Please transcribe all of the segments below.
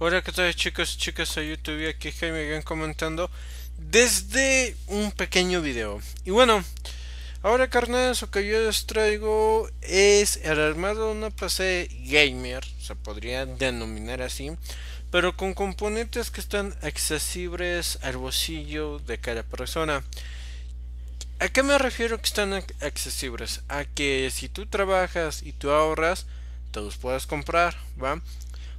Hola que tal chicos y chicas de YouTube, aquí Jaime Gan comentando desde un pequeño video. Y bueno, ahora carnales, eso que yo les traigo es el armado de una PC gamer, se podría denominar así, pero con componentes que están accesibles al bolsillo de cada persona. ¿A qué me refiero que están accesibles? A que si tú trabajas y tú ahorras, todos los puedes comprar, ¿va?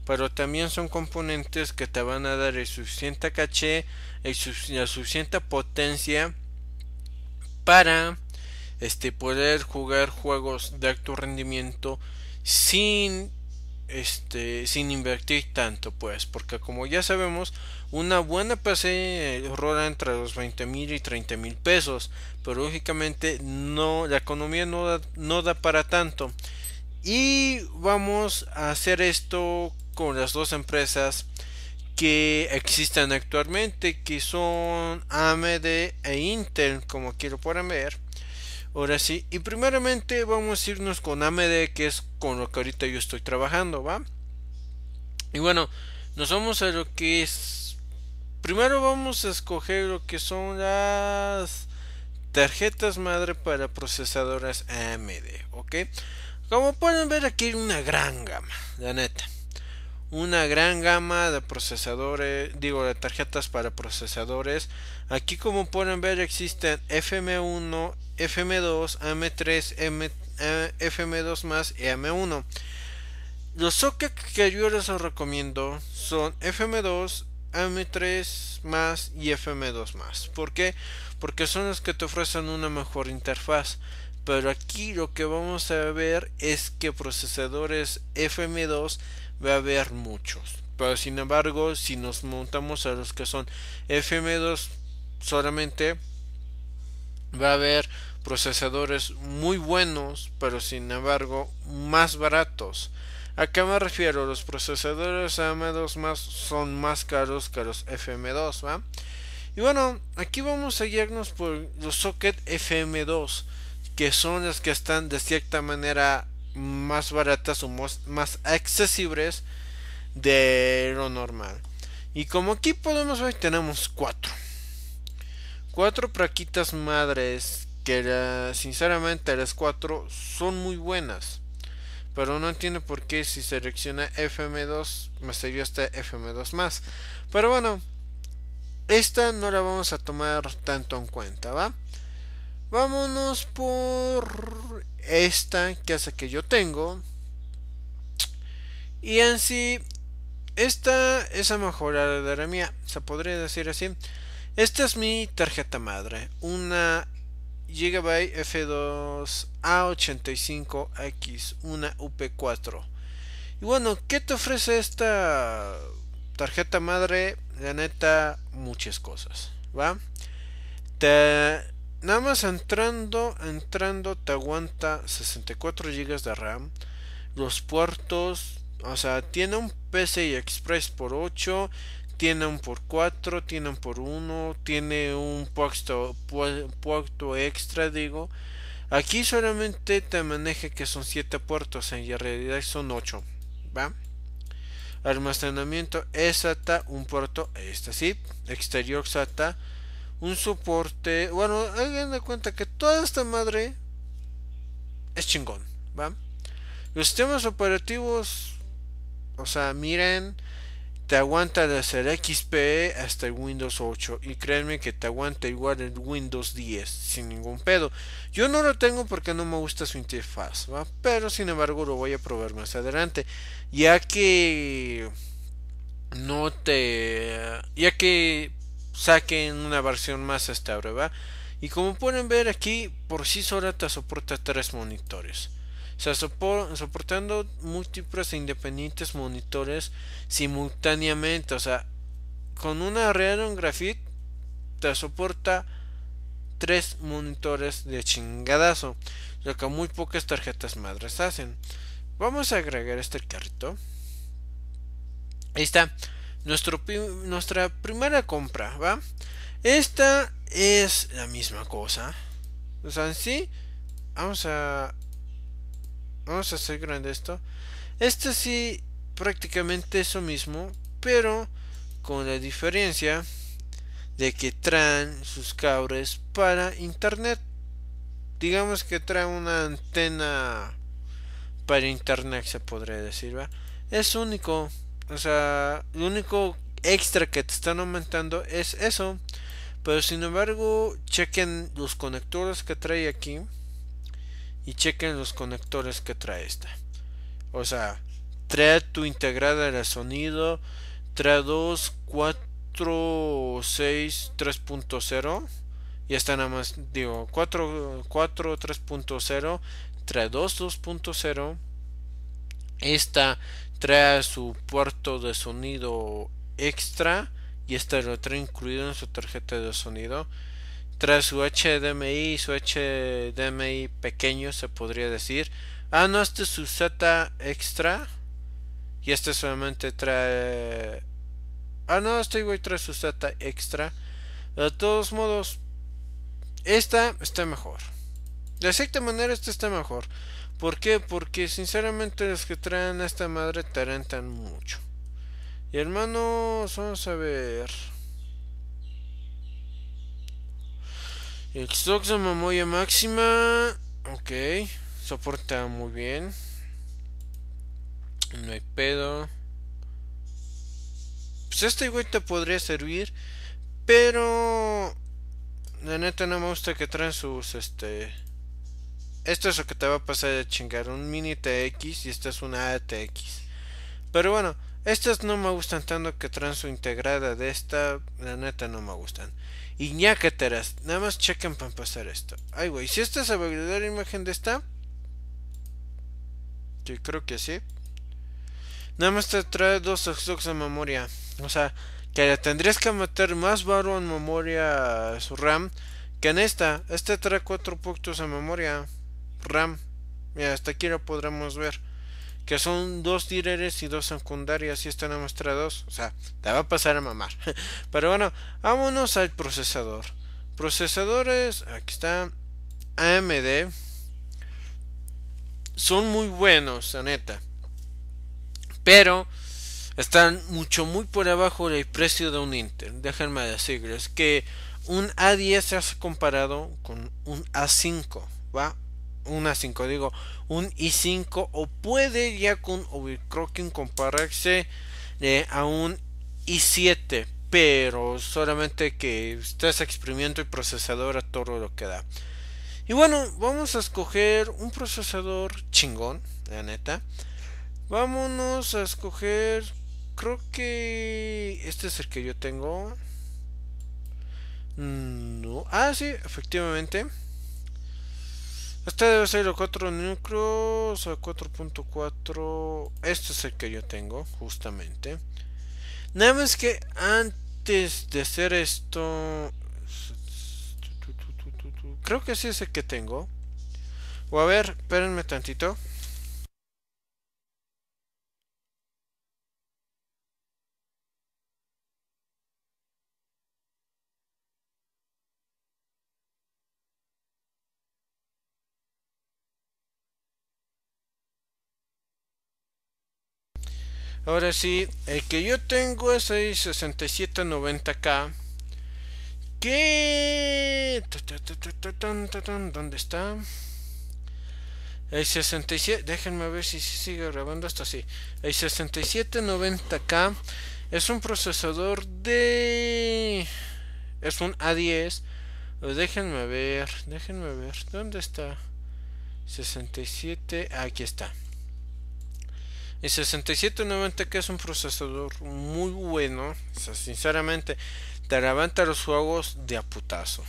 pero también son componentes que te van a dar el suficiente caché, ...y la suficiente potencia para este, poder jugar juegos de alto rendimiento sin este sin invertir tanto pues porque como ya sabemos una buena PC eh, roda entre los 20 mil y 30 mil pesos pero lógicamente no la economía no da para tanto y vamos a hacer esto con las dos empresas que existen actualmente, que son AMD e Intel, como quiero lo pueden ver. Ahora sí, y primeramente vamos a irnos con AMD, que es con lo que ahorita yo estoy trabajando, ¿va? Y bueno, nos vamos a lo que es... Primero vamos a escoger lo que son las tarjetas madre para procesadoras AMD, ¿ok? Como pueden ver aquí hay una gran gama, la neta una gran gama de procesadores, digo, de tarjetas para procesadores. Aquí como pueden ver existen FM1, FM2, AM3, M, FM2 más y AM1. Los sockets que yo les recomiendo son FM2, AM3 más y FM2 más. ¿Por Porque son los que te ofrecen una mejor interfaz. Pero aquí lo que vamos a ver es que procesadores FM2 va a haber muchos. Pero sin embargo, si nos montamos a los que son FM2 solamente, va a haber procesadores muy buenos, pero sin embargo más baratos. ¿A qué me refiero? Los procesadores AM2 más son más caros que los FM2, ¿va? Y bueno, aquí vamos a guiarnos por los socket FM2, que son los que están de cierta manera más baratas o más, accesibles de lo normal. Y como aquí podemos ver, tenemos cuatro. Cuatro plaquitas madres que sinceramente las cuatro son muy buenas. Pero no entiendo por qué si selecciona FM2 me salió este FM2 más. Pero bueno, esta no la vamos a tomar tanto en cuenta, ¿va? Vámonos por esta casa que yo tengo y en sí esta es la mía se podría decir así esta es mi tarjeta madre una gigabyte F2 A85X una UP4 y bueno qué te ofrece esta tarjeta madre la neta muchas cosas va te nada más entrando, entrando te aguanta 64 GB de RAM. Los puertos, o sea, tiene un PCI Express por 8, tiene un por 4, tiene un por 1, tiene un puerto, puerto extra, digo. Aquí solamente te maneja que son 7 puertos, en realidad son 8, ¿va? Almacenamiento SATA, un puerto, esta sí, exterior SATA un soporte. Bueno, hagan de cuenta que toda esta madre es chingón, ¿va? Los sistemas operativos, o sea, miren, te aguanta desde el XP hasta el Windows 8 y créanme que te aguanta igual el Windows 10 sin ningún pedo. Yo no lo tengo porque no me gusta su interfaz, ¿va? pero sin embargo lo voy a probar más adelante, ya que no te ya que saquen una versión más esta prueba Y como pueden ver aquí, por sí sola te soporta tres monitores. O sea, soportando múltiples e independientes monitores simultáneamente. O sea, con una Radeon Graphite te soporta tres monitores de chingadazo. Lo que muy pocas tarjetas madres hacen. Vamos a agregar este carrito. Ahí está nuestra primera compra, ¿va? Esta es la misma cosa. O sea, sí, vamos a... Vamos a hacer grande esto. Esta sí, prácticamente eso mismo, pero con la diferencia de que traen sus cables para internet. Digamos que traen una antena para internet, se podría decir, ¿va? Es único. O sea, lo único extra que te están aumentando es eso. Pero sin embargo, chequen los conectores que trae aquí. Y chequen los conectores que trae esta. O sea, trae tu integrada de sonido. Trae 2, 4, 6, 3.0. Y está nada más, digo, 4, 4 3.0. Trae 2, 2.0. Esta trae su puerto de sonido extra y este lo trae incluido en su tarjeta de sonido trae su HDMI su HDMI pequeño se podría decir ah no este es su Z extra y este solamente trae ah no este igual trae su Z extra de todos modos esta está mejor de cierta manera esta está mejor ¿Por qué? Porque sinceramente los que traen a esta madre tarantan mucho. Y hermanos, vamos a ver. Xbox de memoria máxima. Ok. Soporta muy bien. No hay pedo. Pues este güey te podría servir. Pero. La neta no me gusta que traen sus este. Esto es lo que te va a pasar de chingar. Un mini TX y esta es una ATX. Pero bueno, estas no me gustan tanto que su integrada de esta. La neta no me gustan. Y ñacateras. Nada más chequen para pasar esto. Ay, güey. Si esta es va a la imagen de esta. Yo creo que sí. Nada más te trae dos stocks de memoria. O sea, que tendrías que meter más barro en memoria a su RAM que en esta. Este trae cuatro puntos de memoria. RAM. Mira, hasta aquí lo podremos ver. Que son dos direres y dos secundarias. Y están a dos. O sea, te va a pasar a mamar. Pero bueno, vámonos al procesador. Procesadores, aquí está. AMD. Son muy buenos, la neta. Pero están mucho muy por abajo del precio de un Intel. Déjenme decirles que un A10 se ha comparado con un A5, ¿va? una 5, digo, un i5 o puede ya con overclocking compararse eh, a un i7, pero solamente que estás exprimiendo el procesador a todo lo que da. Y bueno, vamos a escoger un procesador chingón, la neta. Vámonos a escoger, creo que este es el que yo tengo. Mm, no, ah, sí, efectivamente. Este debe ser el cuatro núcleos, o 4.4. Este es el que yo tengo, justamente. Nada más que antes de hacer esto... Creo que sí es el que tengo. O a ver, espérenme tantito. Ahora sí, el que yo tengo es el 6790K. ¿Qué? ¿Dónde está? El 67, déjenme ver si sigue grabando hasta así. El 6790K es un procesador de... Es un A10. Déjenme ver, déjenme ver. ¿Dónde está? 67, aquí está. El 6790 que es un procesador muy bueno. sinceramente, te levanta los juegos de aputazo.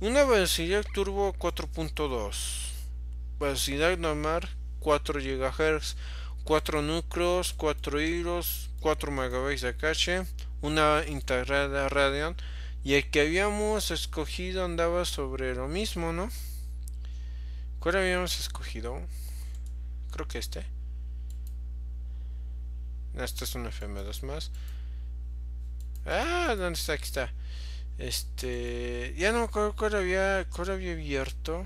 Una velocidad turbo 4.2. Velocidad normal 4 GHz. 4 núcleos, 4 hilos, 4 MB de cache. Una integrada Radeon. Y el que habíamos escogido andaba sobre lo mismo, ¿no? ¿Cuál habíamos escogido? Creo que este. Esto es un FM2 más. Ah, ¿dónde está? Aquí está. Este. Ya no me acuerdo cuál había, abierto.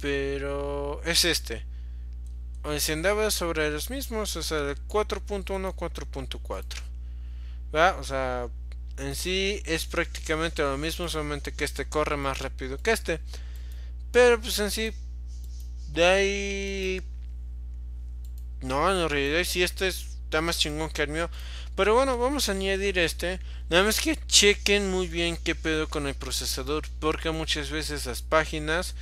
Pero. Es este. O sobre los mismos. O sea, 4.1, 4.4. ¿Va? O sea. En sí es prácticamente lo mismo. Solamente que este corre más rápido que este. Pero pues en sí. De ahí no, en realidad sí, este está más chingón que el mío. Pero bueno, vamos a añadir este. Nada más que chequen muy bien qué pedo con el procesador. Porque muchas veces las páginas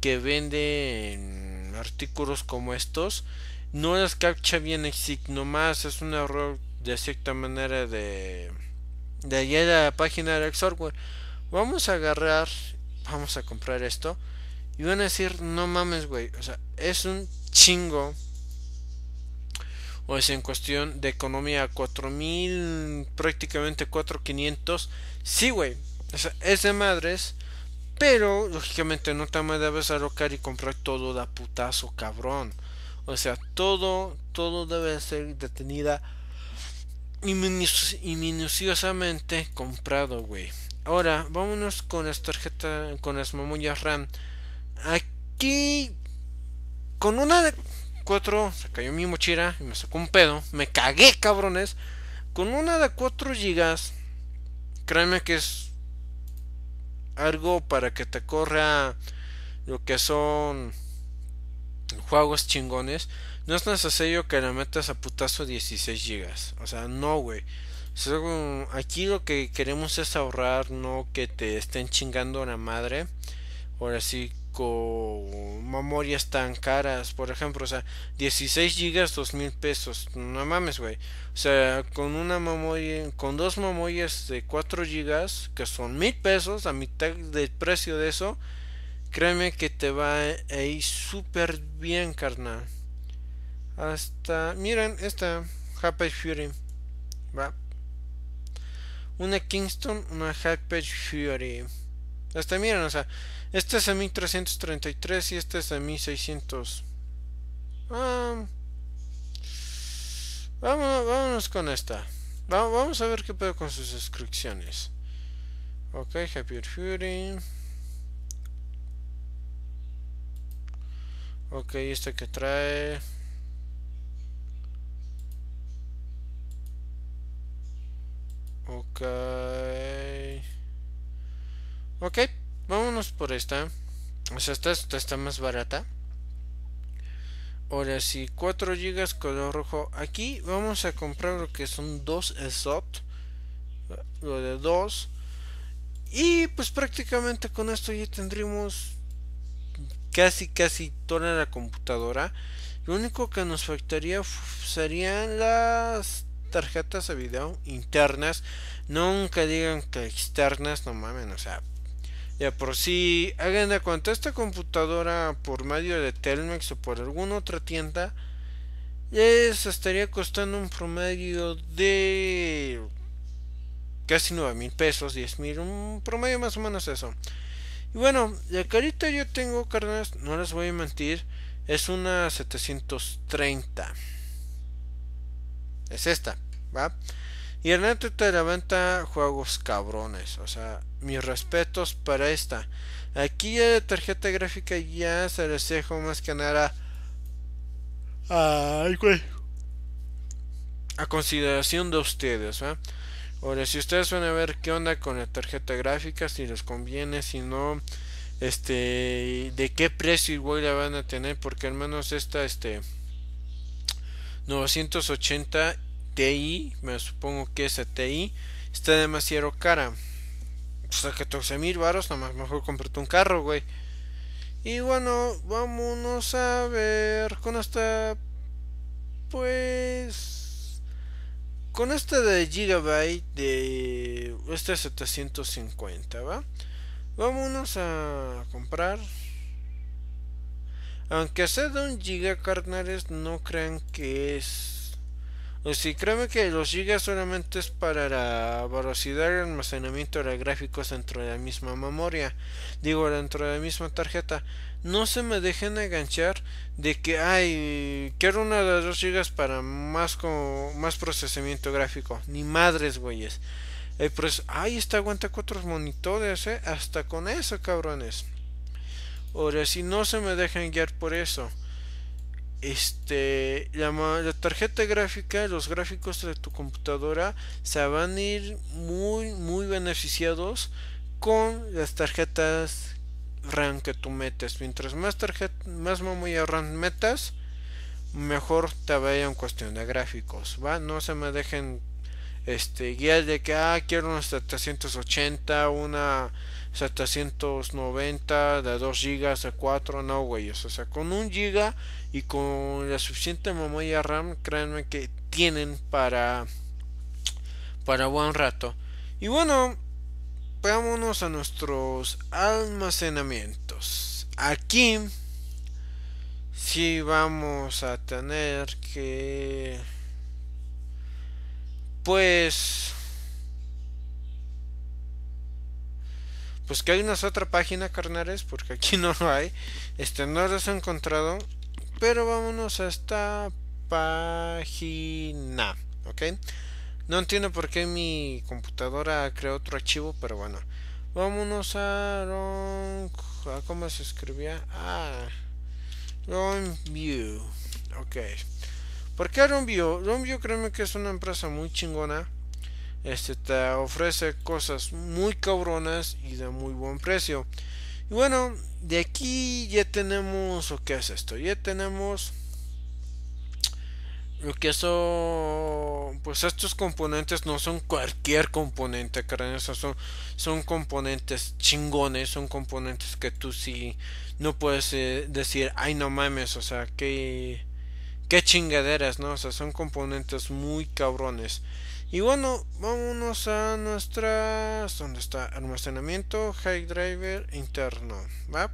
que venden artículos como estos no las captcha bien el nomás más. Es un error de cierta manera de, de allá a la página del software. Vamos a agarrar, vamos a comprar esto. Y van a decir, no mames, güey. O sea, es un chingo o sea, en cuestión de economía 4000, prácticamente 4500. Sí, güey, es de madres, pero lógicamente no te debes alocar y comprar todo da putazo, cabrón. O sea, todo, todo debe ser detenida y, minuciosamente comprado, güey. Ahora, vámonos con las tarjetas, con las memorias RAM. Aquí, con una de se cayó mi mochila y me sacó un pedo. Me cagué, cabrones. Con una de 4 gigas créeme que es algo para que te corra lo que son juegos chingones. No es necesario que la metas a putazo 16 gigas O sea, no, güey. Aquí lo que queremos es ahorrar, no que te estén chingando la madre. Ahora sí, con memorias tan caras, por ejemplo, o sea, 16 gigas, 2 mil pesos, no mames, güey. O sea, con una memoria, con dos memorias de 4 gigas, que son mil pesos, a mitad del precio de eso, créeme que te va a ir súper bien, carnal. Hasta, miren, esta, Happy Fury, va. Una Kingston, una Happy Fury. Hasta miren, o sea, este es el 1333 y este es de 1600. vamos Vamos, con esta. vamos a ver qué puedo con sus inscripciones Ok, Happy Fury. Ok, este que trae. Ok. Ok, por esta. O sea, esta, está más barata. Ahora sí, 4 GB color rojo. Aquí vamos a comprar lo que son 2 esot Lo de 2. Y pues prácticamente con esto ya tendríamos casi casi toda la computadora. Lo único que nos faltaría serían las tarjetas de video internas. Nunca digan que externas, no mamen, o sea, ya por si hagan de cuenta esta computadora por medio de Telmex o por alguna otra tienda les estaría costando un promedio de casi nueve mil pesos, 10 mil, un promedio más o menos eso. Y bueno, la carita yo tengo, carnes no les voy a mentir, es una 730. Es esta, ¿va? Y el neto te levanta juegos cabrones. O sea, mis respetos para esta. Aquí la tarjeta gráfica ya se les dejo más que nada. A consideración de ustedes, Ahora, si ustedes van a ver qué onda con la tarjeta gráfica, si les conviene, si no, este, de qué precio igual la van a tener, porque al menos esta, este, 980 me supongo que es TI está demasiado cara. O sea, 14 mil baros, nomás mejor comprarte un carro, güey. Y bueno, vámonos a ver con esta... Pues... Con esta de Gigabyte de... Este 750, ¿va? Vámonos a comprar. Aunque sea de un giga, carnales, no crean que es si pues créeme que los gigas solamente es para la velocidad de almacenamiento de gráficos dentro de la misma memoria. Digo, dentro de la misma tarjeta. No se me dejen enganchar de que, ay, quiero una de las dos gigas para más, como, más procesamiento gráfico. Ni madres, güeyes. Eh, pues, ay, está aguanta cuatro monitores, eh. Hasta con eso, cabrones. Ahora, si no se me dejan guiar por eso este la, la, tarjeta gráfica los gráficos de tu computadora se van a ir muy muy beneficiados con las tarjetas RAM que tú metes mientras más tarjeta más memoria RAM metas mejor te vaya en cuestión de gráficos va no se me dejen este guías de que ah quiero unos 780 una 790 de 2 gigas a 4 no güeyes o sea con 1 giga y con la suficiente memoria RAM créanme que tienen para para buen rato y bueno vámonos a nuestros almacenamientos aquí si vamos a tener que pues pues que hay una otra página, carnales, porque aquí no lo hay. Este, no los he encontrado. Pero vámonos a esta página, ¿ok? No entiendo por qué mi computadora creó otro archivo, pero bueno. Vámonos a... a ¿Cómo se escribía? Ah, Ronview, Ok. ¿Por qué Ronview? Ronview créeme que es una empresa muy chingona este te ofrece cosas muy cabronas y de muy buen precio. Y bueno, de aquí ya tenemos, ¿o qué es esto? Ya tenemos lo que son, pues estos componentes no son cualquier componente, carnal, son, son componentes chingones, son componentes que tú sí no puedes eh, decir, ay no mames, o sea, que qué chingaderas, ¿no? O sea, son componentes muy cabrones. Y bueno, vámonos a nuestras. donde está? Almacenamiento, High Driver interno. ¿va?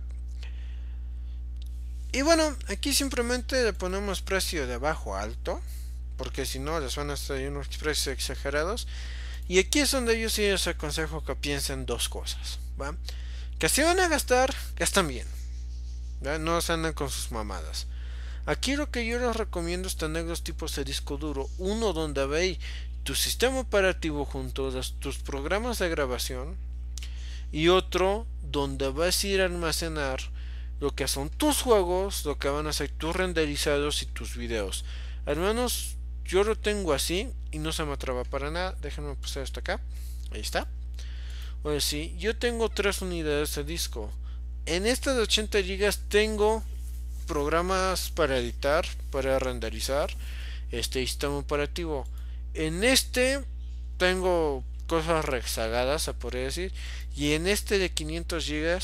Y bueno, aquí simplemente le ponemos precio de abajo a alto. Porque si no, les van a salir unos precios exagerados. Y aquí es donde yo sí les aconsejo que piensen dos cosas. ¿va? Que si van a gastar, gastan bien. No se andan con sus mamadas. Aquí lo que yo les recomiendo es tener dos tipos de disco duro. Uno donde veis tu sistema operativo junto a tus programas de grabación y otro donde vas a ir a almacenar lo que son tus juegos, lo que van a ser tus renderizados y tus videos. Al menos yo lo tengo así y no se me atraba para nada. Déjenme pasar hasta acá. Ahí está. Bueno, sí, yo tengo tres unidades de disco. En estas de 80 gigas tengo programas para editar, para renderizar, este sistema operativo. En este tengo cosas rezagadas, a podría decir. Y en este de 500 GB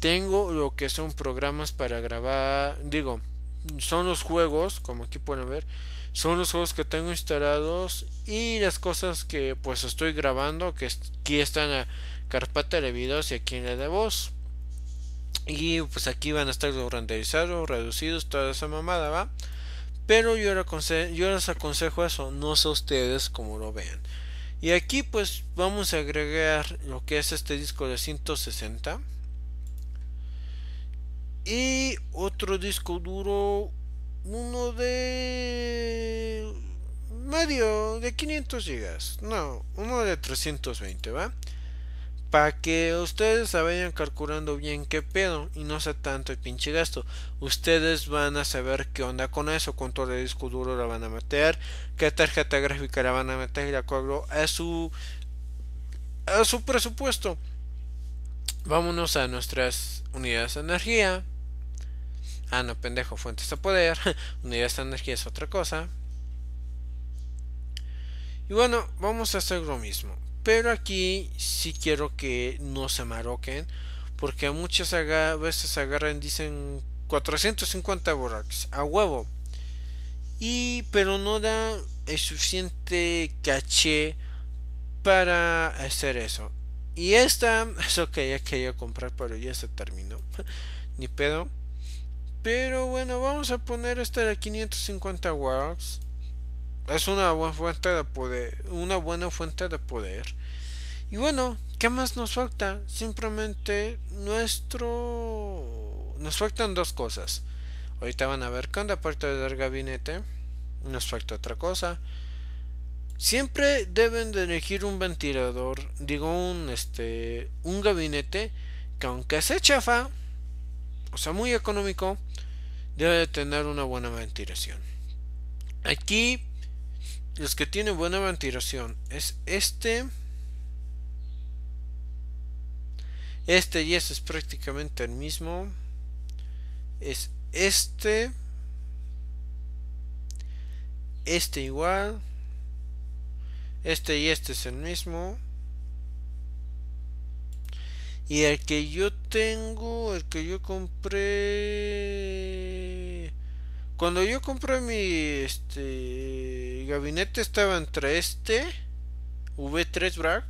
tengo lo que son programas para grabar. Digo, son los juegos, como aquí pueden ver. Son los juegos que tengo instalados y las cosas que pues estoy grabando, que aquí están a carpata carpeta de videos y aquí en la de voz. Y pues aquí van a estar los renderizados, reducidos, toda esa mamada, ¿va? Pero yo les, aconsejo, eso, no sé ustedes como lo vean. Y aquí pues vamos a agregar lo que es este disco de 160. Y otro disco duro, uno de medio de 500 gigas. No, uno de 320, ¿va? para que ustedes se vayan calculando bien qué pedo y no sea tanto el pinche gasto. Ustedes van a saber qué onda con eso, cuánto de disco duro la van a meter, qué tarjeta gráfica la van a meter y de acuerdo a su a su presupuesto. Vámonos a nuestras unidades de energía. Ah, no, pendejo, fuentes de poder. unidades de energía es otra cosa. Y bueno, vamos a hacer lo mismo. Pero aquí sí quiero que no se maroquen. Porque muchas veces agarran, dicen 450 borax a huevo. Y pero no da el suficiente caché para hacer eso. Y esta es lo que ya quería comprar, pero ya se terminó. Ni pedo. Pero bueno, vamos a poner esta de 550 watts es una buena fuente de poder, una buena fuente de poder. Y bueno, ¿qué más nos falta? Simplemente nuestro nos faltan dos cosas. Ahorita van a ver cuando aparte del gabinete nos falta otra cosa. Siempre deben de elegir un ventilador, digo un este un gabinete que aunque se chafa, o sea, muy económico, debe de tener una buena ventilación. Aquí los que tienen buena ventilación es este. Este y este es prácticamente el mismo. Es este. Este igual. Este y este es el mismo. Y el que yo tengo, el que yo compré... Cuando yo compré mi... Este gabinete estaba entre este V3 Bragg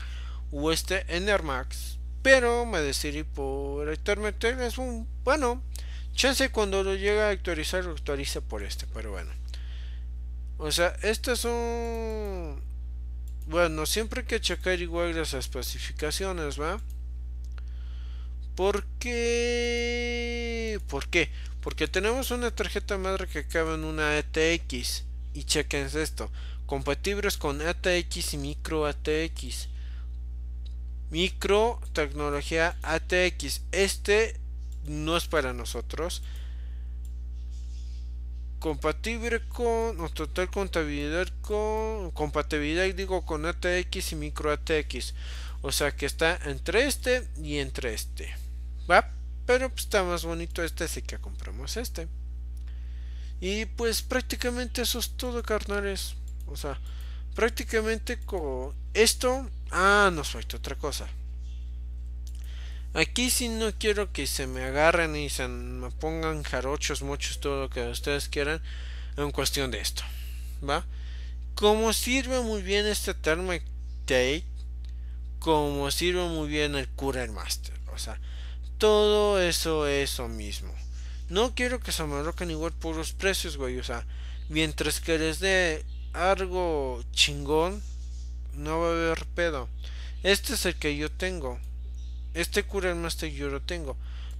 o este Enermax. Pero me decidí por meter es un bueno. Chance cuando lo llega a actualizar, lo actualiza por este, pero bueno. O sea, estas son. Bueno, siempre hay que checar igual las especificaciones, ¿va? ¿Por qué? ¿Por qué? Porque tenemos una tarjeta madre que acaba en una ETX. Y chequen esto. Compatibles con ATX y micro ATX. Micro tecnología ATX. Este no es para nosotros. Compatible con total contabilidad con compatibilidad digo con ATX y micro ATX. O sea que está entre este y entre este. ¿Va? Pero pues está más bonito este, así que compramos este. Y pues prácticamente eso es todo, carnales. O sea, prácticamente con esto. Ah, no falta otra cosa. Aquí si no quiero que se me agarren y se me pongan jarochos, muchos, todo lo que ustedes quieran en cuestión de esto. ¿Va? Como sirve muy bien este Thermite, como sirve muy bien el el Master. O sea, todo eso es lo mismo. No quiero que se ni igual por los precios, güey. O sea, mientras que les dé algo chingón, no va a haber pedo. Este es el que yo tengo. Este Cooler Master yo lo tengo.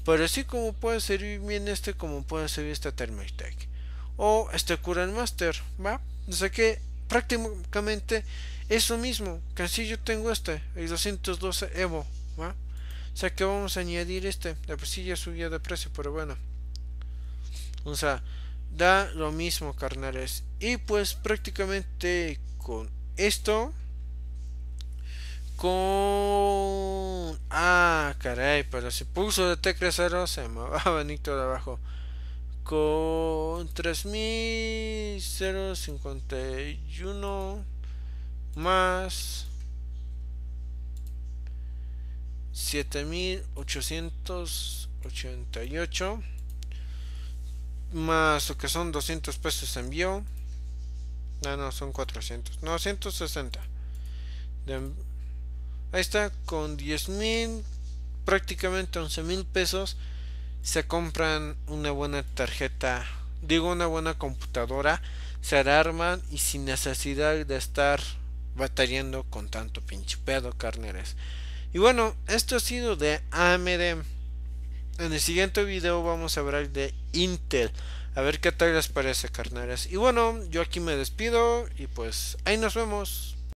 Pero así como puede servir bien este, como puede servir este Thermaltech. O este Cural Master, ¿va? O sea que prácticamente es lo mismo. Que así yo tengo este, el 212 Evo, ¿va? O sea que vamos a añadir este. La pues ya subía de precio, pero bueno. O sea, da lo mismo, carnales. Y pues prácticamente con esto. Con... Ah, caray, pero se puso de tecla cero, se a benito de abajo. Con 3051 más 7888 más lo que son 200 pesos de envío. no, ah, no, son 400. No, 160. ahí está, con 10 mil, prácticamente 11 mil pesos, se compran una buena tarjeta, digo una buena computadora, se arman y sin necesidad de estar batallando con tanto pinche pedo, carneres. Y bueno, esto ha sido de AMD. En el siguiente video vamos a hablar de Intel. A ver qué tal les parece, carnales. Y bueno, yo aquí me despido y pues ahí nos vemos.